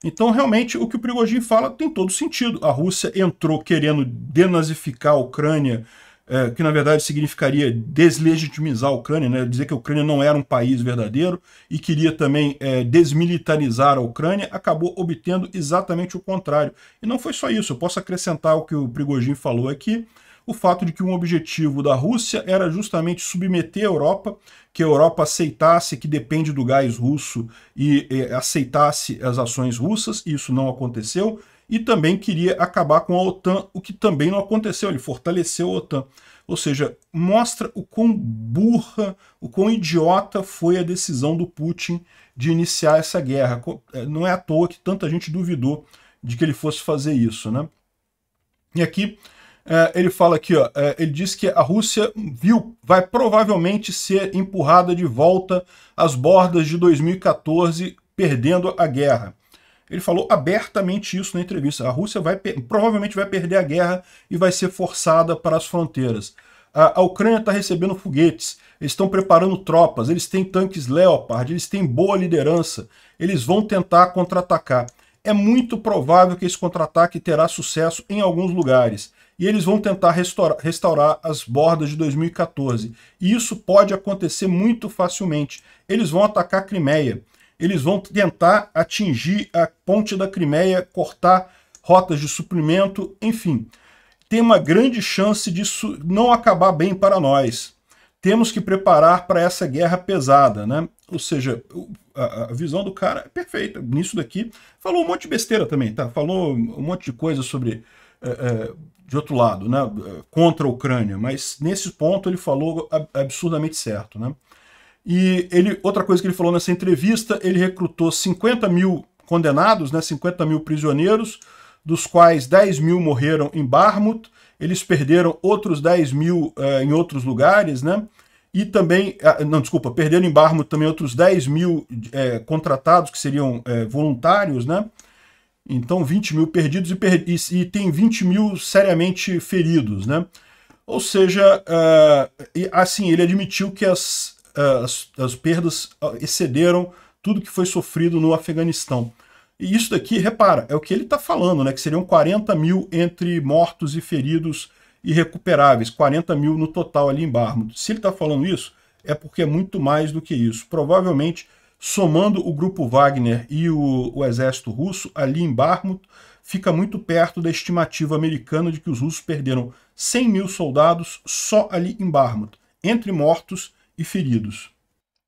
Então, realmente, o que o Prigogine fala tem todo sentido. A Rússia entrou querendo denazificar a Ucrânia é, que na verdade significaria deslegitimizar a Ucrânia, né? dizer que a Ucrânia não era um país verdadeiro e queria também é, desmilitarizar a Ucrânia, acabou obtendo exatamente o contrário. E não foi só isso, eu posso acrescentar o que o Prigogin falou aqui, o fato de que um objetivo da Rússia era justamente submeter a Europa, que a Europa aceitasse que depende do gás russo e, e é, aceitasse as ações russas, e isso não aconteceu, e também queria acabar com a OTAN, o que também não aconteceu, ele fortaleceu a OTAN. Ou seja, mostra o quão burra, o quão idiota foi a decisão do Putin de iniciar essa guerra. É, não é à toa que tanta gente duvidou de que ele fosse fazer isso. Né? E aqui é, ele fala aqui, ó, é, ele diz que a Rússia viu, vai provavelmente ser empurrada de volta às bordas de 2014, perdendo a guerra. Ele falou abertamente isso na entrevista. A Rússia vai, provavelmente vai perder a guerra e vai ser forçada para as fronteiras. A, a Ucrânia está recebendo foguetes, eles estão preparando tropas, eles têm tanques Leopard, eles têm boa liderança, eles vão tentar contra-atacar. É muito provável que esse contra-ataque terá sucesso em alguns lugares e eles vão tentar restaurar, restaurar, as bordas de 2014. E isso pode acontecer muito facilmente. Eles vão atacar a Crimeia eles vão tentar atingir a ponte da Crimeia, cortar rotas de suprimento, enfim. Tem uma grande chance disso não acabar bem para nós. Temos que preparar para essa guerra pesada, né? Ou seja, a visão do cara é perfeita. Nisso daqui, falou um monte de besteira também, tá? Falou um monte de coisa sobre... É, é, de outro lado, né? Eh, contra a Ucrânia, mas nesse ponto ele falou absurdamente certo, né? E ele, outra coisa que ele falou nessa entrevista, ele recrutou 50 mil condenados, né, 50 mil prisioneiros, dos quais 10 mil morreram em Barmut eles perderam outros 10 mil eh, em outros lugares, né? E também, eh, não, desculpa, perderam em Barmut também outros 10 mil eh, contratados que seriam voluntários, né? Então 20 mil perdidos e, per e, e, tem 20 mil seriamente feridos, né? Ou seja, e, assim, ele admitiu que as é, as, as perdas excederam tudo que foi sofrido no Afeganistão. E isso daqui, repara, é o que ele está falando, né? Que seriam 40 mil entre mortos e feridos irrecuperáveis, 40 mil no total ali em Barmouth. Se ele está falando isso, é porque é muito mais do que isso. Provavelmente, somando o grupo Wagner e o, o exército russo, ali em Barmouth, fica muito perto da estimativa americana de que os russos perderam 100 mil soldados só ali em Barmouth, entre mortos e feridos.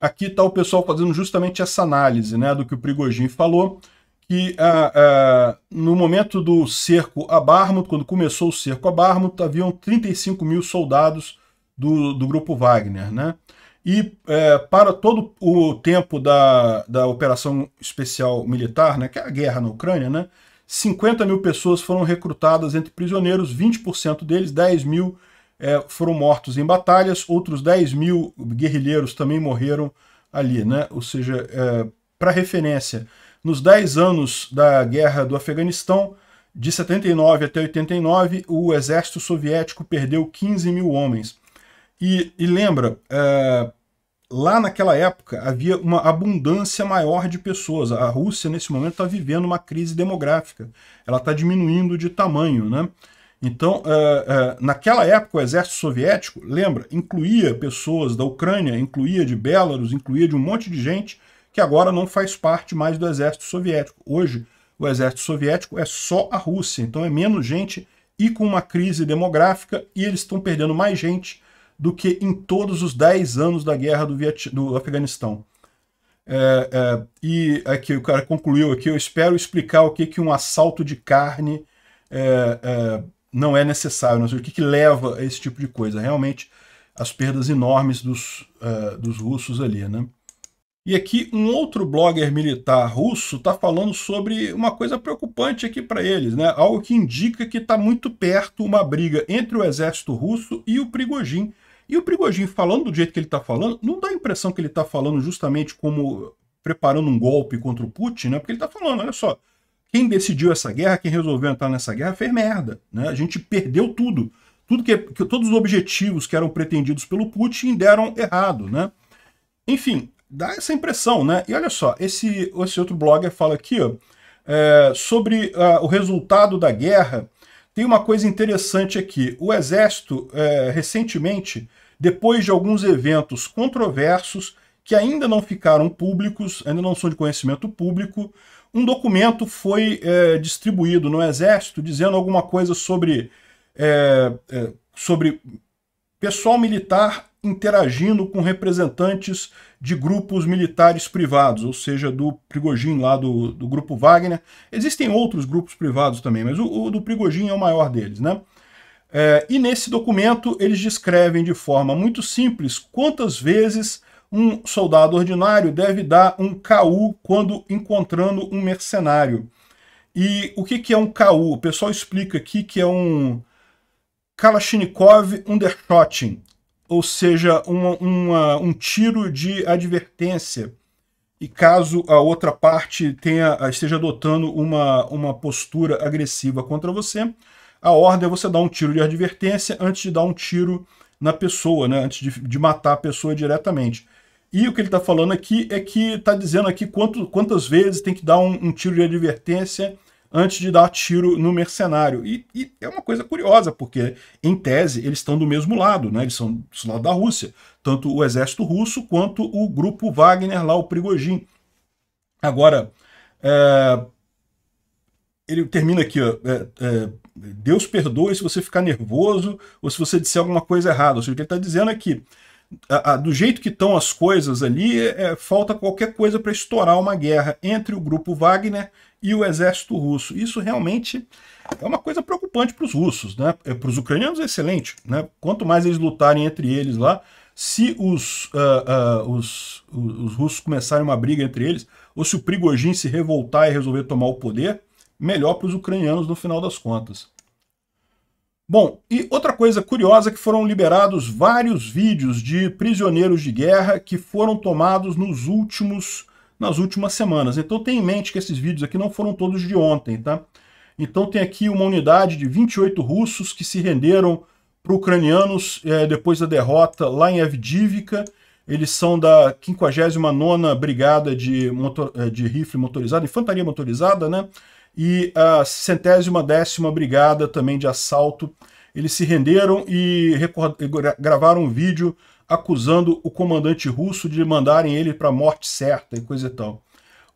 Aqui está o pessoal fazendo justamente essa análise né, do que o Prigogine falou, que ah, ah, no momento do cerco a Barmut, quando começou o cerco a Barmut, haviam 35 mil soldados do, do grupo Wagner. Né? E é, para todo o tempo da, da operação especial militar, né, que é a guerra na Ucrânia, né, 50 mil pessoas foram recrutadas entre prisioneiros, 20% deles, 10 mil é, foram mortos em batalhas, outros 10 mil guerrilheiros também morreram ali, né? Ou seja, é, para referência, nos 10 anos da guerra do Afeganistão, de 79 até 89, o exército soviético perdeu 15 mil homens. E, e lembra, é, lá naquela época havia uma abundância maior de pessoas. A Rússia, nesse momento, está vivendo uma crise demográfica. Ela está diminuindo de tamanho, né? Então, uh, uh, naquela época, o exército soviético, lembra, incluía pessoas da Ucrânia, incluía de Belarus, incluía de um monte de gente que agora não faz parte mais do exército soviético. Hoje, o exército soviético é só a Rússia, então é menos gente e com uma crise demográfica, e eles estão perdendo mais gente do que em todos os 10 anos da guerra do, Viet... do Afeganistão. É, é, e aqui o cara concluiu aqui, eu espero explicar o que, que um assalto de carne é, é não é necessário, não sei o que, que, leva a esse tipo de coisa? Realmente as perdas enormes dos, uh, dos russos ali, né? E aqui um outro blogger militar russo está falando sobre uma coisa preocupante aqui para eles, né? Algo que indica que está muito perto uma briga entre o exército russo e o Prigojin. E o Prigojin, falando do jeito que ele está falando, não dá a impressão que ele está falando justamente como preparando um golpe contra o Putin, né? Porque ele está falando, olha só, quem decidiu essa guerra, quem resolveu entrar nessa guerra, fez merda. Né? A gente perdeu tudo. tudo que, que, Todos os objetivos que eram pretendidos pelo Putin deram errado. Né? Enfim, dá essa impressão. Né? E olha só, esse, esse outro blogger fala aqui ó, é, sobre ah, o resultado da guerra. Tem uma coisa interessante aqui. O exército, é, recentemente, depois de alguns eventos controversos que ainda não ficaram públicos, ainda não são de conhecimento público, um documento foi é, distribuído no Exército dizendo alguma coisa sobre, é, é, sobre pessoal militar interagindo com representantes de grupos militares privados, ou seja, do Prigogine lá do, do grupo Wagner. Existem outros grupos privados também, mas o, o do Prigogine é o maior deles, né? É, e nesse documento eles descrevem de forma muito simples quantas vezes um soldado ordinário deve dar um KU quando encontrando um mercenário. E o que, que é um KU? O pessoal explica aqui que é um Kalashnikov Undershot, ou seja, uma, uma, um tiro de advertência. E caso a outra parte tenha, esteja adotando uma, uma postura agressiva contra você, a ordem é você dar um tiro de advertência antes de dar um tiro na pessoa, né? antes de, de matar a pessoa diretamente. E o que ele está falando aqui é que está dizendo aqui quanto, quantas vezes tem que dar um, um, tiro de advertência antes de dar tiro no mercenário. E, e é uma coisa curiosa, porque, em tese, eles estão do mesmo lado, né? eles são do lado da Rússia. Tanto o exército russo quanto o grupo Wagner lá, o Prigojin. Agora, é, ele termina aqui, ó, é, é, Deus perdoe se você ficar nervoso ou se você disser alguma coisa errada. Ou seja, o que ele está dizendo aqui é a, a, do jeito que estão as coisas ali, é, é falta qualquer coisa para estourar uma guerra entre o grupo Wagner e o exército russo. Isso realmente é uma coisa preocupante para os russos, né? É, para os ucranianos é excelente, né? Quanto mais eles lutarem entre eles lá, se os, uh, uh, os, os, russos começarem uma briga entre eles, ou se o Prigogine se revoltar e resolver tomar o poder, melhor para os ucranianos no final das contas. Bom, e outra coisa curiosa é que foram liberados vários vídeos de prisioneiros de guerra que foram tomados nos últimos nas últimas semanas. Então tenha em mente que esses vídeos aqui não foram todos de ontem, tá? Então tem aqui uma unidade de 28 russos que se renderam para ucranianos é, depois da derrota lá em Avdivka. Eles são da 59ª Brigada de, motor, é, de Rifle Motorizada, Infantaria Motorizada, né? e a centésima décima brigada também de assalto. Eles se renderam e gravaram um vídeo acusando o comandante russo de mandarem ele para a morte certa e coisa e tal.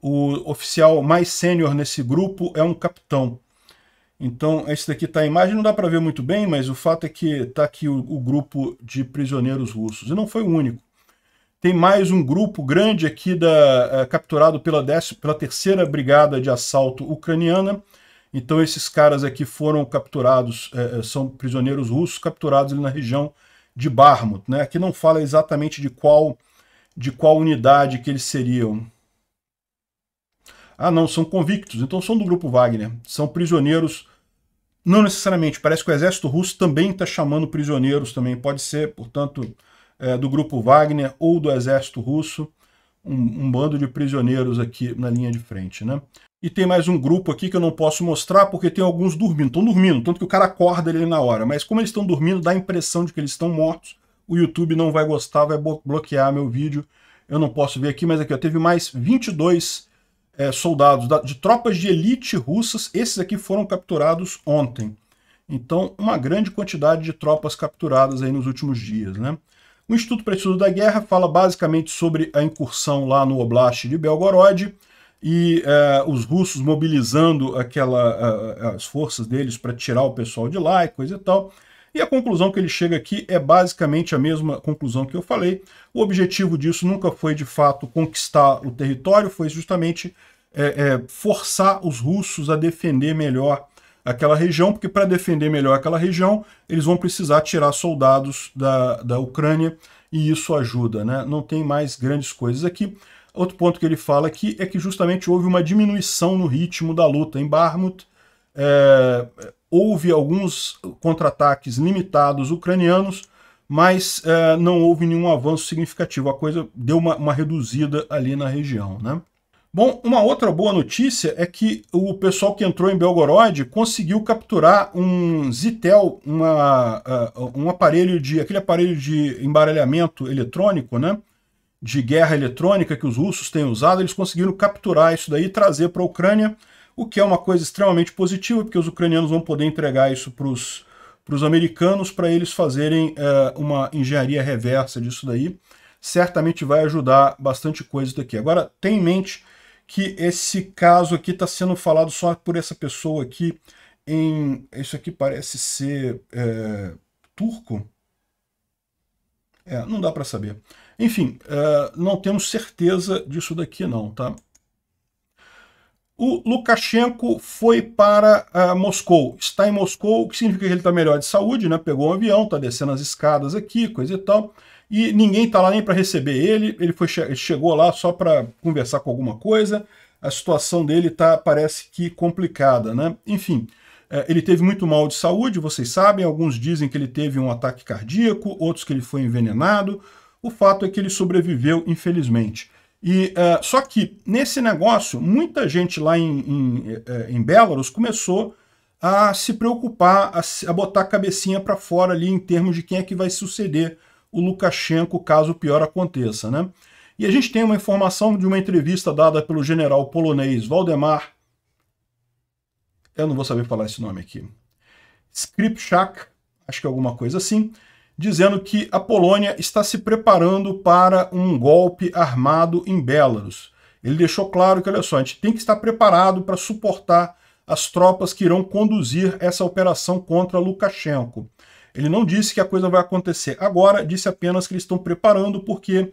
O oficial mais sênior nesse grupo é um capitão. Então, esse daqui está a imagem, não dá para ver muito bem, mas o fato é que está aqui o, o, grupo de prisioneiros russos. E não foi o único. Tem mais um grupo grande aqui da, eh, capturado pela, décima, pela terceira brigada de assalto ucraniana. Então esses caras aqui foram capturados, eh, eh, são prisioneiros russos capturados ali na região de Barmut, né? Aqui não fala exatamente de qual de qual unidade que eles seriam. Ah, não, são convictos, então são do grupo Wagner, são prisioneiros não necessariamente, parece que o exército russo também está chamando prisioneiros também, pode ser, portanto, é, do grupo Wagner ou do exército russo, um, um, bando de prisioneiros aqui na linha de frente, né? E tem mais um grupo aqui que eu não posso mostrar porque tem alguns dormindo, estão dormindo, tanto que o cara acorda ele na hora, mas como eles estão dormindo, dá a impressão de que eles estão mortos, o YouTube não vai gostar, vai bloquear meu vídeo, eu não posso ver aqui, mas aqui ó, teve mais 22 é, soldados da, de tropas de elite russas, esses aqui foram capturados ontem. Então, uma grande quantidade de tropas capturadas aí nos últimos dias, né? O Instituto para Estudo da Guerra fala basicamente sobre a incursão lá no Oblast de Belgorod e uh, os russos mobilizando aquela, uh, as forças deles para tirar o pessoal de lá e coisa e tal. E a conclusão que ele chega aqui é basicamente a mesma conclusão que eu falei. O objetivo disso nunca foi, de fato, conquistar o território, foi justamente é, é, forçar os russos a defender melhor aquela região, porque para defender melhor aquela região, eles vão precisar tirar soldados da, da Ucrânia e isso ajuda. Né? Não tem mais grandes coisas aqui. Outro ponto que ele fala aqui é que justamente houve uma diminuição no ritmo da luta em Barmut. É, houve alguns contra-ataques limitados ucranianos, mas é, não houve nenhum avanço significativo. A coisa deu uma, uma reduzida ali na região. Né? Bom, uma outra boa notícia é que o pessoal que entrou em Belgorod conseguiu capturar um Zitel, uma, uh, um aparelho de aquele aparelho de embaralhamento eletrônico, né? De guerra eletrônica que os russos têm usado, eles conseguiram capturar isso daí e trazer para a Ucrânia, o que é uma coisa extremamente positiva, porque os ucranianos vão poder entregar isso para os americanos para eles fazerem uh, uma engenharia reversa disso daí. Certamente vai ajudar bastante coisa daqui. Agora, tenha em mente que esse caso aqui está sendo falado só por essa pessoa aqui em... Isso aqui parece ser é, turco? É, não dá para saber. Enfim, é, não temos certeza disso daqui não, tá? O Lukashenko foi para uh, Moscou. Está em Moscou, o que significa que ele está melhor de saúde, né? Pegou um avião, está descendo as escadas aqui, coisa e tal e ninguém está lá nem para receber ele. Ele foi, chegou lá só para conversar com alguma coisa. A situação dele tá, parece que complicada, né? Enfim, é, ele teve muito mal de saúde, vocês sabem. Alguns dizem que ele teve um ataque cardíaco, outros que ele foi envenenado. O fato é que ele sobreviveu, infelizmente. E, uh, só que nesse negócio, muita gente lá em, em, é, em Belarus começou a se preocupar, a, a botar a cabecinha para fora ali em termos de quem é que vai suceder o Lukashenko caso o pior aconteça. Né? E a gente tem uma informação de uma entrevista dada pelo general polonês Valdemar. Eu não vou saber falar esse nome aqui. Skripchak, acho que é alguma coisa assim, dizendo que a Polônia está se preparando para um golpe armado em Belarus. Ele deixou claro que, olha só, a gente tem que estar preparado para suportar as tropas que irão conduzir essa operação contra Lukashenko. Ele não disse que a coisa vai acontecer agora, disse apenas que eles estão preparando porque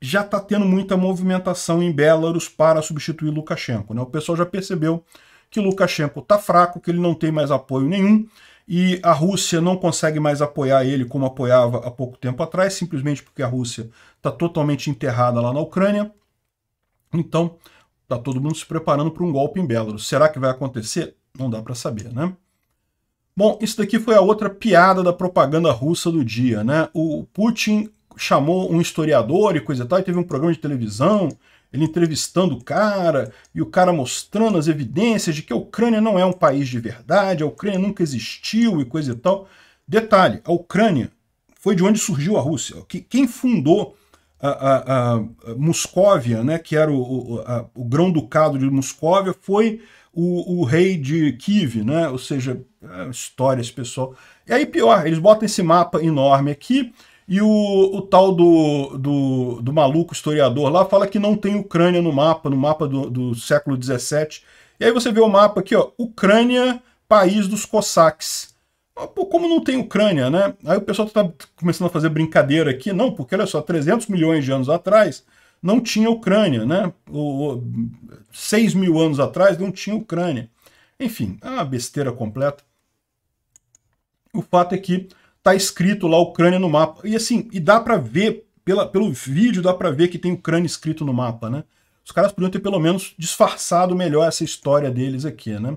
já está tendo muita movimentação em Belarus para substituir Lukashenko. Né? O pessoal já percebeu que Lukashenko está fraco, que ele não tem mais apoio nenhum e a Rússia não consegue mais apoiar ele como apoiava há pouco tempo atrás, simplesmente porque a Rússia está totalmente enterrada lá na Ucrânia. Então, está todo mundo se preparando para um golpe em Belarus. Será que vai acontecer? Não dá para saber, né? Bom, isso daqui foi a outra piada da propaganda russa do dia, né? O Putin chamou um historiador e coisa e tal, e teve um programa de televisão, ele entrevistando o cara, e o cara mostrando as evidências de que a Ucrânia não é um país de verdade, a Ucrânia nunca existiu e coisa e tal. Detalhe, a Ucrânia foi de onde surgiu a Rússia. Quem fundou a, a, a Moscóvia, né, que era o, o, o grão-ducado de Moscóvia, foi o, o rei de Kiev, né? Ou seja, história esse pessoal. E aí pior, eles botam esse mapa enorme aqui e o, o tal do, do, do, maluco historiador lá fala que não tem Ucrânia no mapa, no mapa do, do século XVII. E aí você vê o mapa aqui, ó, Ucrânia, país dos cossacks. Pô, como não tem Ucrânia, né? Aí o pessoal tá começando a fazer brincadeira aqui. Não, porque olha só, 300 milhões de anos atrás, não tinha Ucrânia, né? O, seis mil anos atrás não tinha Ucrânia. Enfim, é uma besteira completa. O fato é que tá escrito lá Ucrânia no mapa. E assim, e dá para ver, pela, pelo vídeo dá para ver que tem Ucrânia escrito no mapa, né? Os caras podiam ter pelo menos disfarçado melhor essa história deles aqui, né?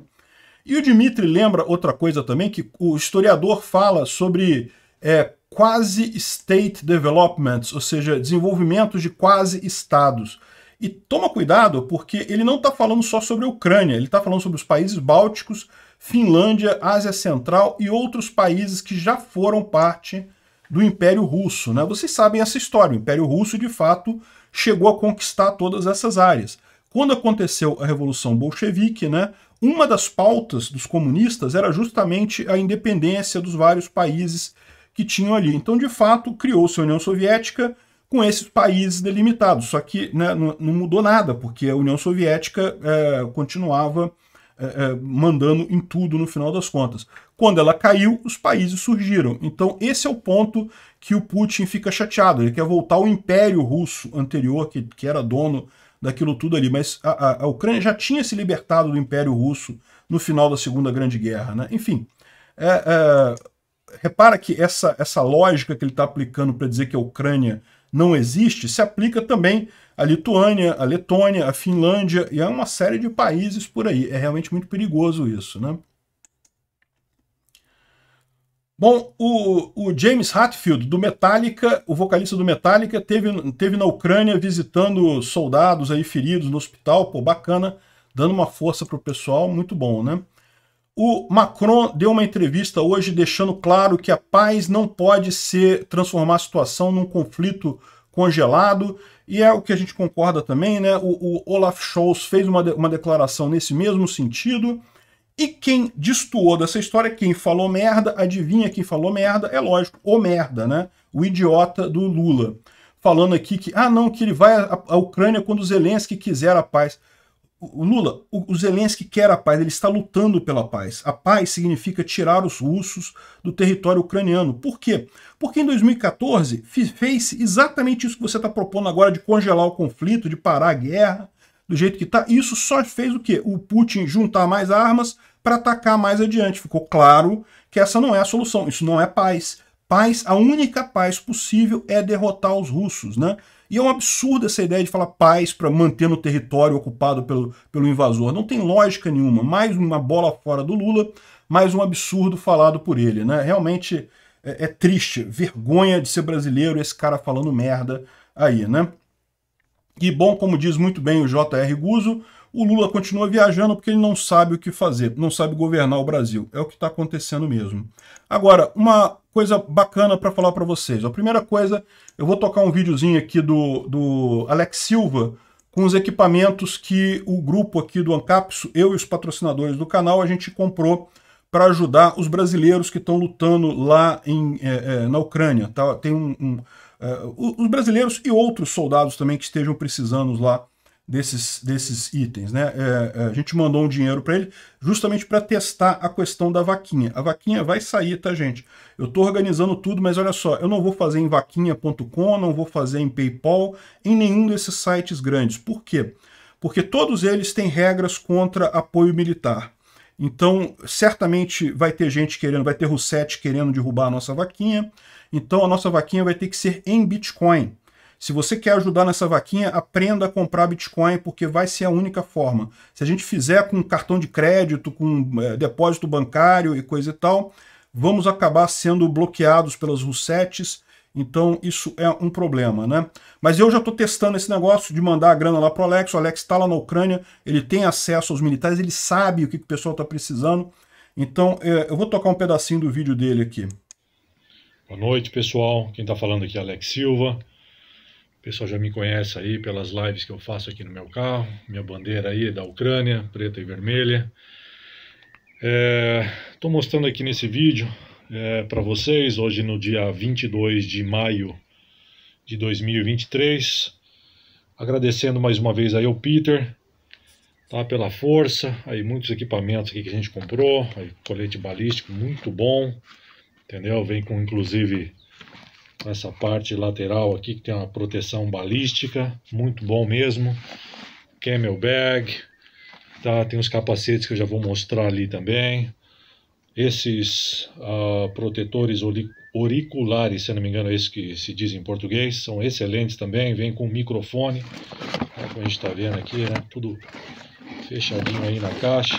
E o Dmitry lembra outra coisa também, que o historiador fala sobre é, quasi state developments, ou seja, desenvolvimentos de quase estados. E toma cuidado, porque ele não está falando só sobre a Ucrânia, ele está falando sobre os países bálticos, Finlândia, Ásia Central e outros países que já foram parte do Império Russo. Né? Vocês sabem essa história, o Império Russo de fato chegou a conquistar todas essas áreas. Quando aconteceu a Revolução Bolchevique, né, uma das pautas dos comunistas era justamente a independência dos vários países que tinham ali. Então, de fato, criou-se a União Soviética com esses países delimitados. Só que né, não, não, mudou nada, porque a União Soviética é, continuava é, é, mandando em tudo no final das contas. Quando ela caiu, os países surgiram. Então, esse é o ponto que o Putin fica chateado. Ele quer voltar ao império russo anterior, que, que era dono daquilo tudo ali. Mas a, a, a Ucrânia já tinha se libertado do império russo no final da Segunda Grande Guerra. Né? Enfim. É, é repara que essa, essa lógica que ele está aplicando para dizer que a Ucrânia não existe se aplica também à Lituânia, à Letônia, à Finlândia e a uma série de países por aí. É realmente muito perigoso isso, né? Bom, o, o, James Hatfield, do Metallica, o vocalista do Metallica, teve, teve na Ucrânia visitando soldados aí feridos no hospital, pô, bacana, dando uma força pro pessoal, muito bom, né? O Macron deu uma entrevista hoje deixando claro que a paz não pode ser transformar a situação num conflito congelado, e é o que a gente concorda também, né? O, o Olaf Scholz fez uma, de, uma declaração nesse mesmo sentido. E quem destoou dessa história, quem falou merda, adivinha quem falou merda? É lógico, o merda, né? O idiota do Lula. Falando aqui que, ah, não, que ele vai à Ucrânia quando Zelensky quiser a paz o Lula, o Zelensky quer a paz, ele está lutando pela paz. A paz significa tirar os russos do território ucraniano. Por quê? Porque em 2014 fez exatamente isso que você está propondo agora de congelar o conflito, de parar a guerra, do jeito que está. Isso só fez o quê? O Putin juntar mais armas para atacar mais adiante. Ficou claro que essa não é a solução, isso não é paz. Paz, a única paz possível é derrotar os russos, né? E é um absurdo essa ideia de falar paz para manter no território ocupado pelo, pelo invasor. Não tem lógica nenhuma. Mais uma bola fora do Lula, mais um absurdo falado por ele. Né? Realmente é, é triste, vergonha de ser brasileiro esse cara falando merda aí, né? E bom, como diz muito bem o J.R. Guzzo, o Lula continua viajando porque ele não sabe o que fazer, não sabe governar o Brasil. É o que está acontecendo mesmo. Agora, uma coisa bacana para falar para vocês. A primeira coisa, eu vou tocar um videozinho aqui do, do Alex Silva com os equipamentos que o grupo aqui do Ancapso, eu e os patrocinadores do canal, a gente comprou para ajudar os brasileiros que estão lutando lá em, é, é, na Ucrânia. Tá? Tem um, um é, os brasileiros e outros soldados também que estejam precisando lá desses, desses itens. Né? É, é, a gente mandou um dinheiro para ele justamente para testar a questão da vaquinha. A vaquinha vai sair, tá, gente? Eu estou organizando tudo, mas olha só, eu não vou fazer em vaquinha.com, não vou fazer em PayPal, em nenhum desses sites grandes. Por quê? Porque todos eles têm regras contra apoio militar. Então, certamente vai ter gente querendo, vai ter Russet querendo derrubar a nossa vaquinha. Então, a nossa vaquinha vai ter que ser em Bitcoin. Se você quer ajudar nessa vaquinha, aprenda a comprar Bitcoin, porque vai ser a única forma. Se a gente fizer com cartão de crédito, com é, depósito bancário e coisa e tal, vamos acabar sendo bloqueados pelas russetes, então isso é um problema, né? Mas eu já estou testando esse negócio de mandar a grana lá para o Alex, o Alex está lá na Ucrânia, ele tem acesso aos militares, ele sabe o que, que o pessoal está precisando, então é, eu vou tocar um pedacinho do vídeo dele aqui. Boa noite, pessoal. Quem está falando aqui é Alex Silva. O pessoal já me conhece aí pelas lives que eu faço aqui no meu carro. Minha bandeira aí é da Ucrânia, preta e vermelha. Estou é, mostrando aqui nesse vídeo é, para vocês, hoje no dia 22 de maio de 2023. Agradecendo mais uma vez aí ao Peter, tá, pela força. Aí muitos equipamentos aqui que a gente comprou, aí, colete balístico muito bom, entendeu? Vem com inclusive essa parte lateral aqui que tem uma proteção balística, muito bom mesmo. Camel Bag tá? Tem os capacetes que eu já vou mostrar ali também. Esses uh, protetores auriculares, se não me engano é esse que se diz em português, são excelentes também, vem com microfone, como a gente está vendo aqui, né? Tudo fechadinho aí na caixa.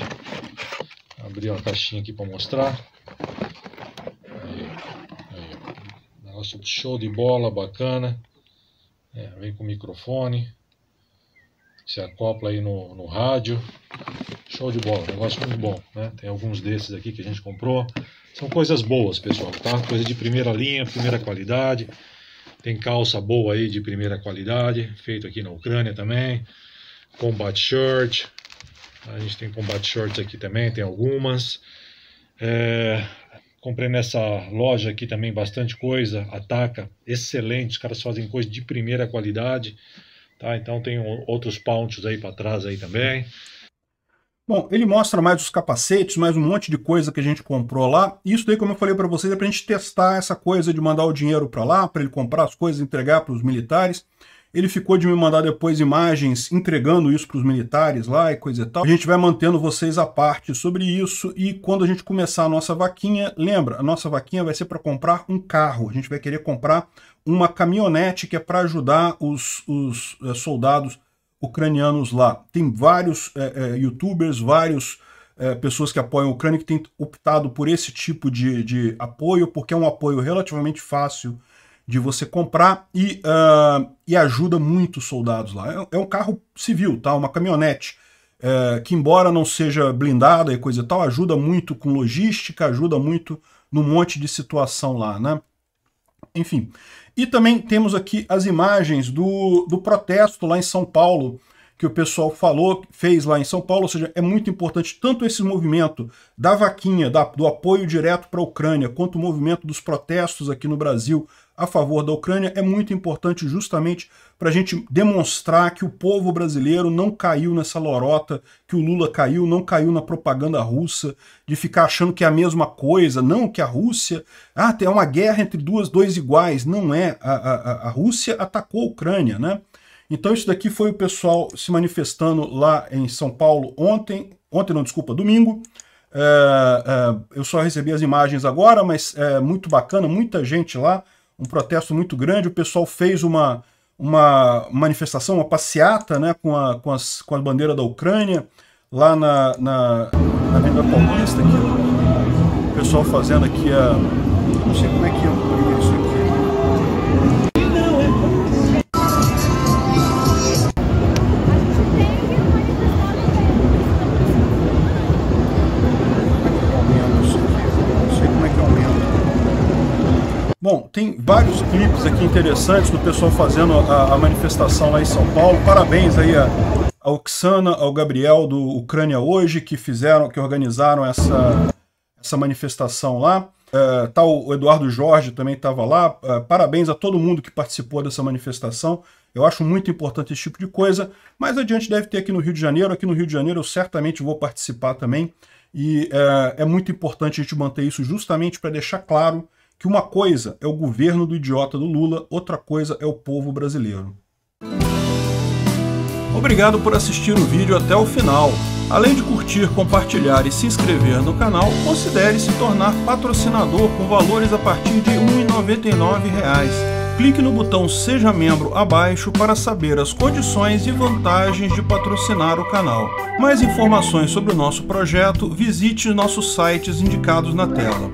Abri uma caixinha aqui para mostrar show de bola, bacana. É, vem com o microfone, se acopla aí no, no rádio. Show de bola, negócio muito bom. Né? Tem alguns desses aqui que a gente comprou. São coisas boas, pessoal, tá? Coisa de primeira linha, primeira qualidade. Tem calça boa aí de primeira qualidade, feito aqui na Ucrânia também. Combat shirt. A gente tem combat shorts aqui também, tem algumas. É, Comprei nessa loja aqui também bastante coisa, ataca, excelente, os caras fazem coisa de primeira qualidade, tá? Então tem outros pontos aí para trás aí também. Bom, ele mostra mais os capacetes, mais um monte de coisa que a gente comprou lá. Isso daí, como eu falei para vocês, é para a gente testar essa coisa de mandar o dinheiro para lá, para ele comprar as coisas, entregar para os militares. Ele ficou de me mandar depois imagens entregando isso para os militares lá e coisa e tal. A gente vai mantendo vocês à parte sobre isso e quando a gente começar a nossa vaquinha, lembra, a nossa vaquinha vai ser para comprar um carro. A gente vai querer comprar uma caminhonete que é para ajudar os, os é, soldados ucranianos lá. Tem vários é, é, youtubers, várias é, pessoas que apoiam a Ucrânia que têm optado por esse tipo de, de apoio, porque é um apoio relativamente fácil de você comprar e, uh, e ajuda muito os soldados lá. É, é um carro civil, tá? Uma caminhonete. É, que embora não seja blindada e coisa e tal, ajuda muito com logística, ajuda muito num monte de situação lá, né? Enfim. E também temos aqui as imagens do, do protesto lá em São Paulo, que o pessoal falou, fez lá em São Paulo, ou seja, é muito importante tanto esse movimento da vaquinha, da, do apoio direto para a Ucrânia, quanto o movimento dos protestos aqui no Brasil a favor da Ucrânia é muito importante justamente para a gente demonstrar que o povo brasileiro não caiu nessa lorota que o Lula caiu, não caiu na propaganda russa, de ficar achando que é a mesma coisa, não que a Rússia. Ah, tem uma guerra entre duas, dois iguais. Não é. A, a, a Rússia atacou a Ucrânia, né? Então isso daqui foi o pessoal se manifestando lá em São Paulo ontem, ontem não, desculpa, domingo. É, é, eu só recebi as imagens agora, mas é muito bacana, muita gente lá um protesto muito grande, o pessoal fez uma, uma manifestação, uma passeata né, com, a, com, as, com a bandeira da Ucrânia, lá na, na, na Avenida Paulista, aqui. o pessoal fazendo aqui a. Não sei como é que é isso aqui. tem vários clipes aqui interessantes do pessoal fazendo a, a manifestação lá em São Paulo. Parabéns aí a, a Oxana, ao Gabriel do Ucrânia Hoje, que fizeram, que organizaram essa, essa manifestação lá. Uh, tá, o Eduardo Jorge também estava lá. Uh, parabéns a todo mundo que participou dessa manifestação. Eu acho muito importante esse tipo de coisa. Mais adiante deve ter aqui no Rio de Janeiro. Aqui no Rio de Janeiro eu certamente vou participar também. E uh, é muito importante a gente manter isso justamente para deixar claro que uma coisa é o governo do idiota do Lula, outra coisa é o povo brasileiro. Obrigado por assistir o vídeo até o final. Além de curtir, compartilhar e se inscrever no canal, considere se tornar patrocinador com valores a partir de R$ 1,99 clique no botão Seja Membro abaixo para saber as condições e vantagens de patrocinar o canal. Mais informações sobre o nosso projeto, visite nossos sites indicados na tela.